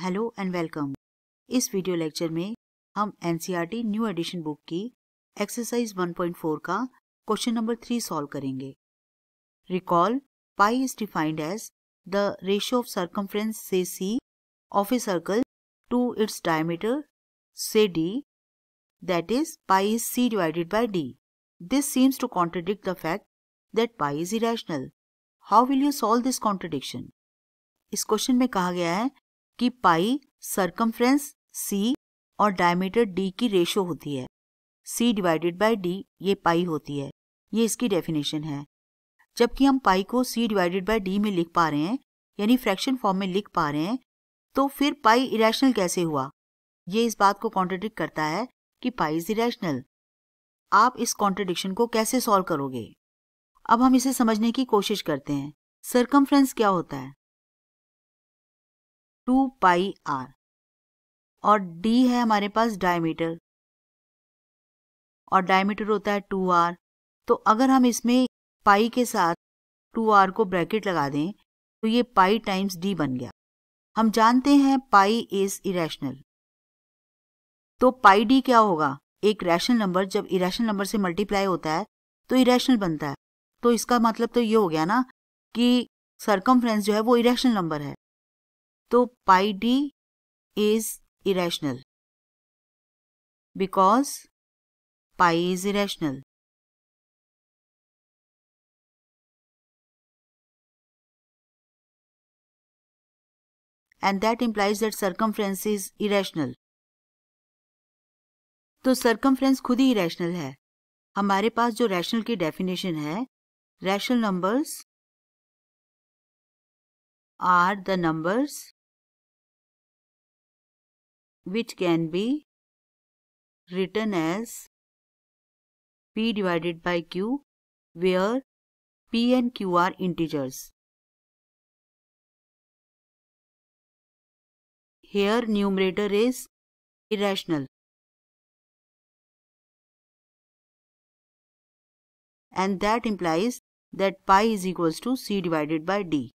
Hello and welcome इस video lecture में हम NCERT e new edition book की एक्सरसाइज 1.4 का क्वेश्चन नंबर थ्री सॉल्व करेंगे recall pi is defined as the ratio of circumference say C of a circle to its diameter say D that is pi is C divided by D this seems to contradict the fact that pi is irrational how will you solve this contradiction इस question में कहा गया है कि पाई circumference सी और diameter D की ratio होती है सी डिवाइडेड बाई डी ये पाई होती है ये इसकी डेफिनेशन है जबकि हम पाई को सी डिवाइडेड बाई डी में लिख पा रहे हैं यानी फ्रैक्शन फॉर्म में लिख पा रहे हैं तो फिर पाई इरेशनल कैसे हुआ ये इस बात को कॉन्ट्रोडिक्ट करता है कि पाई इज इरेशनल आप इस कॉन्ट्रडिक्शन को कैसे सॉल्व करोगे अब हम इसे समझने की कोशिश करते हैं सरकमफ्रेंस क्या होता है टू पाई आर और डी है हमारे पास डायमीटर और डायमीटर होता है टू आर तो अगर हम इसमें पाई के साथ टू आर को ब्रैकेट लगा दें तो ये पाई टाइम्स डी बन गया हम जानते हैं पाई इज इरेशनल तो पाई डी क्या होगा एक रैशनल नंबर जब इरेशनल नंबर से मल्टीप्लाई होता है तो इरेशनल बनता है तो इसका मतलब तो ये हो गया ना कि सरकम जो है वो इरेशनल नंबर है तो pi D is irrational because pi is irrational and that implies that circumference is irrational तो सर्कमफ्रेंस खुद ही इरेशनल है हमारे पास जो रैशनल की डेफिनेशन है rational numbers are the numbers which can be written as P divided by Q where P and Q are integers. Here numerator is irrational. And that implies that pi is equals to C divided by D.